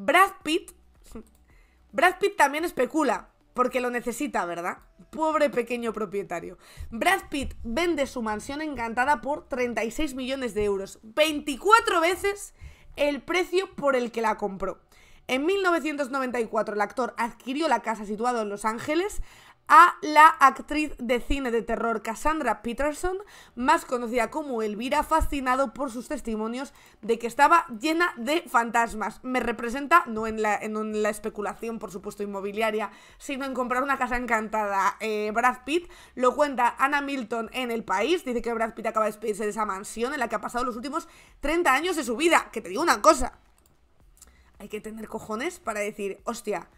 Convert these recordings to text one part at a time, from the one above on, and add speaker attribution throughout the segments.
Speaker 1: Brad Pitt. Brad Pitt también especula, porque lo necesita, ¿verdad? Pobre pequeño propietario. Brad Pitt vende su mansión encantada por 36 millones de euros, 24 veces el precio por el que la compró. En 1994 el actor adquirió la casa situada en Los Ángeles a la actriz de cine de terror Cassandra Peterson, más conocida como Elvira, fascinado por sus testimonios de que estaba llena de fantasmas. Me representa, no en la, especulación, por supuesto, inmobiliaria, sino en comprar una casa encantada. Eh, Brad Pitt lo cuenta Ana Milton en El País, dice que Brad Pitt acaba de despedirse de esa mansión en la que ha pasado los últimos 30 años de su vida. Que te digo una cosa, hay que tener cojones para decir, hostia,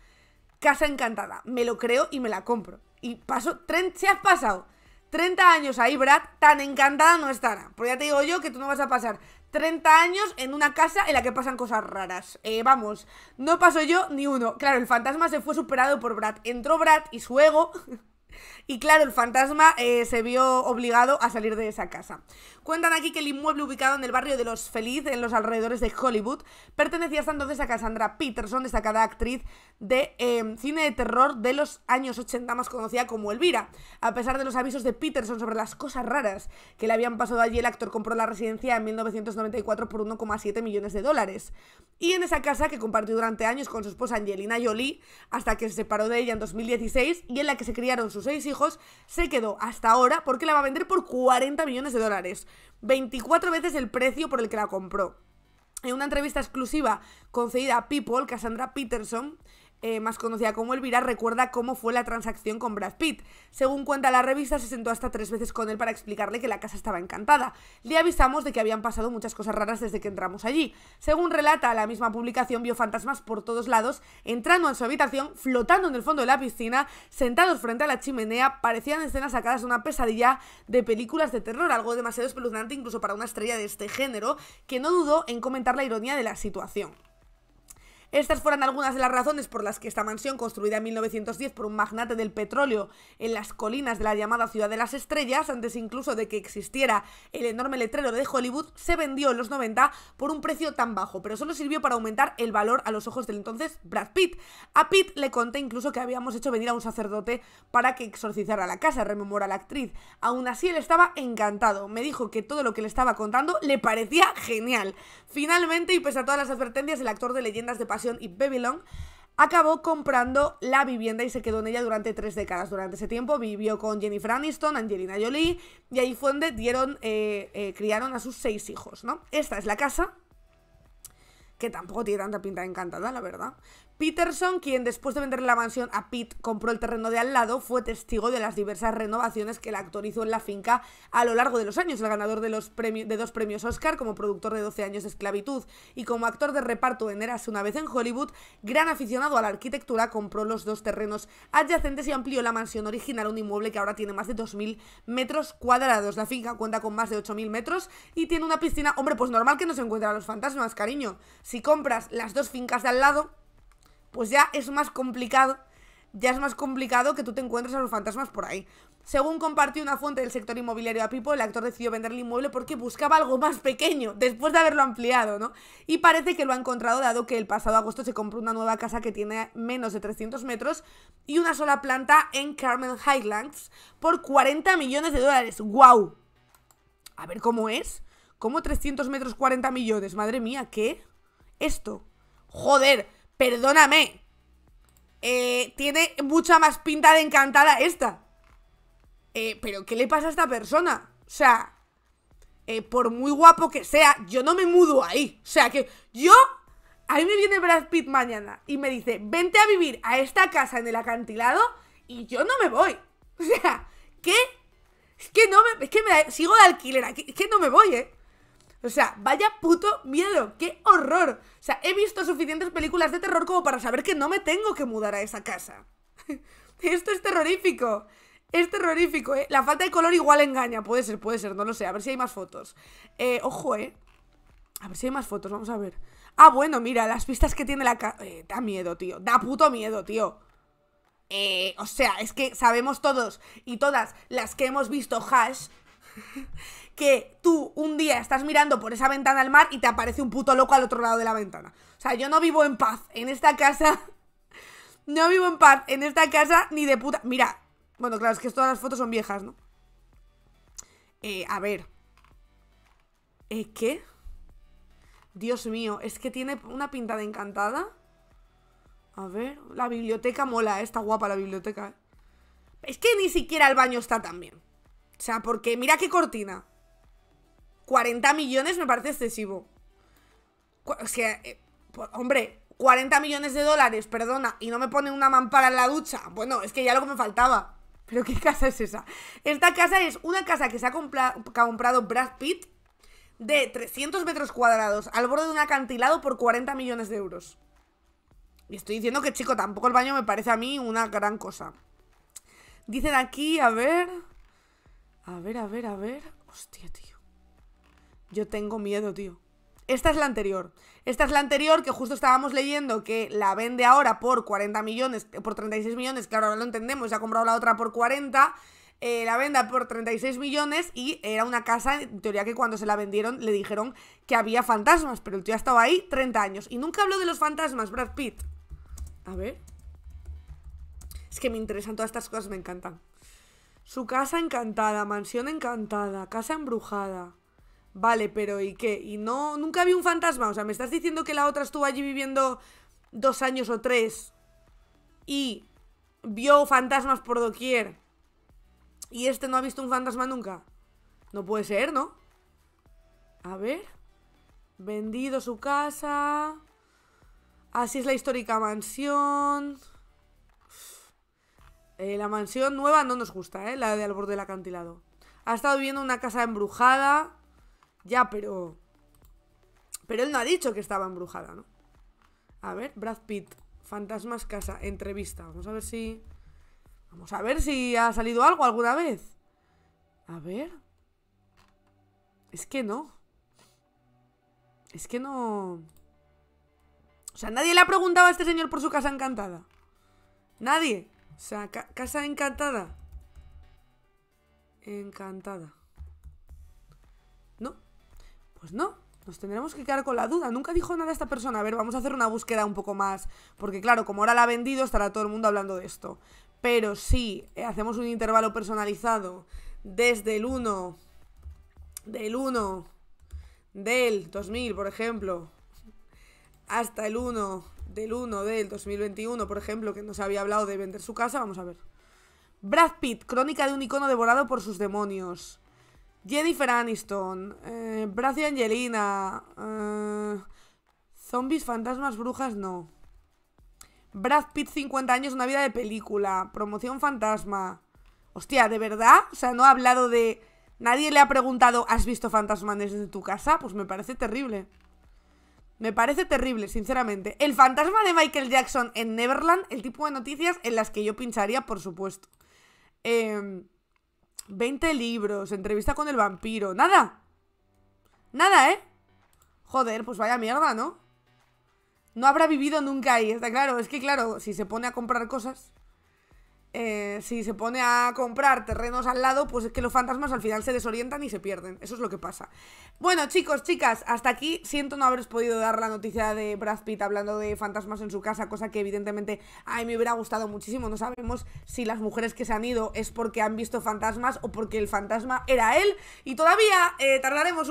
Speaker 1: Casa Encantada. Me lo creo y me la compro. Y paso, se has pasado 30 años ahí, Brad, tan encantada no estará. Porque ya te digo yo que tú no vas a pasar 30 años en una casa en la que pasan cosas raras. Eh, vamos, no paso yo ni uno. Claro, el fantasma se fue superado por Brad. Entró Brad y su ego y claro, el fantasma eh, se vio obligado a salir de esa casa. Cuentan aquí que el inmueble ubicado en el barrio de Los Feliz, en los alrededores de Hollywood, pertenecía hasta entonces a Cassandra Peterson, destacada actriz de em, cine de terror de los años 80, más conocida como Elvira. A pesar de los avisos de Peterson sobre las cosas raras que le habían pasado allí, el actor compró la residencia en 1994 por 1,7 millones de dólares. Y en esa casa que compartió durante años con su esposa Angelina Jolie, hasta que se separó de ella en 2016, y en la que se criaron sus seis hijos, se quedó hasta ahora porque la va a vender por 40 millones de dólares, 24 veces el precio por el que la compró. En una entrevista exclusiva concedida a People, Cassandra Peterson eh, más conocida como Elvira, recuerda cómo fue la transacción con Brad Pitt. Según cuenta la revista, se sentó hasta tres veces con él para explicarle que la casa estaba encantada. Le avisamos de que habían pasado muchas cosas raras desde que entramos allí. Según relata la misma publicación, vio fantasmas por todos lados, entrando en su habitación, flotando en el fondo de la piscina, sentados frente a la chimenea, parecían escenas sacadas de una pesadilla de películas de terror, algo demasiado espeluznante incluso para una estrella de este género, que no dudó en comentar la ironía de la situación. Estas fueron algunas de las razones por las que esta mansión, construida en 1910 por un magnate del petróleo en las colinas de la llamada Ciudad de las Estrellas, antes incluso de que existiera el enorme letrero de Hollywood, se vendió en los 90 por un precio tan bajo, pero solo sirvió para aumentar el valor a los ojos del entonces Brad Pitt. A Pitt le conté incluso que habíamos hecho venir a un sacerdote para que exorcizara la casa, rememora la actriz. Aún así, él estaba encantado. Me dijo que todo lo que le estaba contando le parecía genial. Finalmente, y pese a todas las advertencias, el actor de leyendas de pasado y Babylon, acabó comprando la vivienda y se quedó en ella durante tres décadas. Durante ese tiempo vivió con Jennifer Aniston, Angelina Jolie, y ahí fue donde dieron, eh, eh, criaron a sus seis hijos, ¿no? Esta es la casa, que tampoco tiene tanta pinta encantada, la verdad. Peterson, quien después de vender la mansión a Pitt compró el terreno de al lado, fue testigo de las diversas renovaciones que el actor hizo en la finca a lo largo de los años. El ganador de, dos premios Oscar como productor de 12 años de esclavitud y como actor de reparto en Eras una vez en Hollywood, gran aficionado a la arquitectura, compró los dos terrenos adyacentes y amplió la mansión original un inmueble que ahora tiene más de 2.000 metros cuadrados. La finca cuenta con más de 8.000 metros y tiene una piscina. Hombre, pues normal que no se encuentren los fantasmas, cariño. Si compras las dos fincas de al lado pues ya es más complicado, ya es más complicado que tú te encuentres a los fantasmas por ahí. Según compartió una fuente del sector inmobiliario a Pipo, el actor decidió vender el inmueble porque buscaba algo más pequeño, después de haberlo ampliado, ¿no? Y parece que lo ha encontrado, dado que el pasado agosto se compró una nueva casa que tiene menos de 300 metros y una sola planta en Carmel Highlands por 40 millones de dólares. ¡Guau! A ver cómo es. ¿Cómo 300 metros 40 millones? Madre mía, ¿qué? Esto. Joder, Perdóname. Eh, tiene mucha más pinta de encantada esta. Eh, pero ¿qué le pasa a esta persona? O sea, eh, por muy guapo que sea, yo no me mudo ahí. O sea, que yo... A mí me viene Brad Pitt mañana y me dice, vente a vivir a esta casa en el acantilado y yo no me voy. O sea, ¿qué? Es que no me... Es que me sigo de alquiler aquí. Es que no me voy, ¿eh? O sea, vaya puto miedo, qué horror. O sea, he visto suficientes películas de terror como para saber que no me tengo que mudar a esa casa. Esto es terrorífico. Es terrorífico, ¿eh? La falta de color igual engaña. Puede ser, puede ser, no lo sé. A ver si hay más fotos. Eh, ojo, ¿eh? A ver si hay más fotos, vamos a ver. Ah, bueno, mira, las pistas que tiene la casa... Eh, da miedo, tío. Da puto miedo, tío. Eh, o sea, es que sabemos todos y todas las que hemos visto Hash que tú un día estás mirando por esa ventana al mar y te aparece un puto loco al otro lado de la ventana. O sea, yo no vivo en paz en esta casa. No vivo en paz en esta casa ni de puta. Mira, bueno, claro, es que todas las fotos son viejas, ¿no? Eh, a ver. Eh, ¿Qué? Dios mío, es que tiene una pinta de encantada. A ver, la biblioteca mola, eh, está guapa la biblioteca. Eh. Es que ni siquiera el baño está tan bien. O sea, porque mira qué cortina. 40 millones me parece excesivo. O sea, eh, hombre, 40 millones de dólares, perdona, y no me ponen una mampara en la ducha. Bueno, es que ya algo que me faltaba. Pero ¿qué casa es esa? Esta casa es una casa que se ha, ha comprado Brad Pitt de 300 metros cuadrados al borde de un acantilado por 40 millones de euros. Y estoy diciendo que, chico, tampoco el baño me parece a mí una gran cosa. Dicen aquí, a ver... A ver, a ver, a ver... Hostia, tío. Yo tengo miedo, tío. Esta es la anterior. Esta es la anterior que justo estábamos leyendo que la vende ahora por 40 millones, eh, por 36 millones, claro, ahora lo entendemos, Se ha comprado la otra por 40. Eh, la venda por 36 millones y era una casa, en teoría que cuando se la vendieron le dijeron que había fantasmas, pero el tío ha estado ahí 30 años. Y nunca habló de los fantasmas, Brad Pitt. A ver. Es que me interesan todas estas cosas, me encantan. Su casa encantada, mansión encantada, casa embrujada. Vale, pero ¿y qué? Y no, nunca vi un fantasma. O sea, me estás diciendo que la otra estuvo allí viviendo dos años o tres y vio fantasmas por doquier y este no ha visto un fantasma nunca. No puede ser, ¿no? A ver. Vendido su casa. Así es la histórica mansión. Eh, la mansión nueva no nos gusta, ¿eh? La de al borde del acantilado. Ha estado viviendo una casa embrujada. Ya, pero... Pero él no ha dicho que estaba embrujada, ¿no? A ver, Brad Pitt, Fantasmas Casa, entrevista. Vamos a ver si... Vamos a ver si ha salido algo alguna vez. A ver. Es que no. Es que no... O sea, nadie le ha preguntado a este señor por su casa encantada. Nadie. O sea, casa encantada. Encantada. Pues no, nos tendremos que quedar con la duda. Nunca dijo nada esta persona. A ver, vamos a hacer una búsqueda un poco más. Porque claro, como ahora la ha vendido, estará todo el mundo hablando de esto. Pero si sí, eh, hacemos un intervalo personalizado desde el 1, del 1, del 2000, por ejemplo, hasta el 1, del 1 del 2021, por ejemplo, que no se había hablado de vender su casa, vamos a ver. Brad Pitt, crónica de un icono devorado por sus demonios. Jennifer Aniston, eh, Bracia Angelina, eh, zombies, fantasmas, brujas, no. Brad Pitt, 50 años, una vida de película, promoción fantasma. Hostia, ¿de verdad? O sea, no ha hablado de... Nadie le ha preguntado, ¿has visto fantasmas desde tu casa? Pues me parece terrible. Me parece terrible, sinceramente. El fantasma de Michael Jackson en Neverland, el tipo de noticias en las que yo pincharía, por supuesto. Eh... 20 libros, entrevista con el vampiro, nada. Nada, ¿eh? Joder, pues vaya mierda, ¿no? No habrá vivido nunca ahí, está claro. Es que claro, si se pone a comprar cosas... Eh, si se pone a comprar terrenos al lado, pues es que los fantasmas al final se desorientan y se pierden. Eso es lo que pasa. Bueno, chicos, chicas, hasta aquí. Siento no haberos podido dar la noticia de Brad Pitt hablando de fantasmas en su casa, cosa que evidentemente a mí me hubiera gustado muchísimo. No sabemos si las mujeres que se han ido es porque han visto fantasmas o porque el fantasma era él. Y todavía eh, tardaremos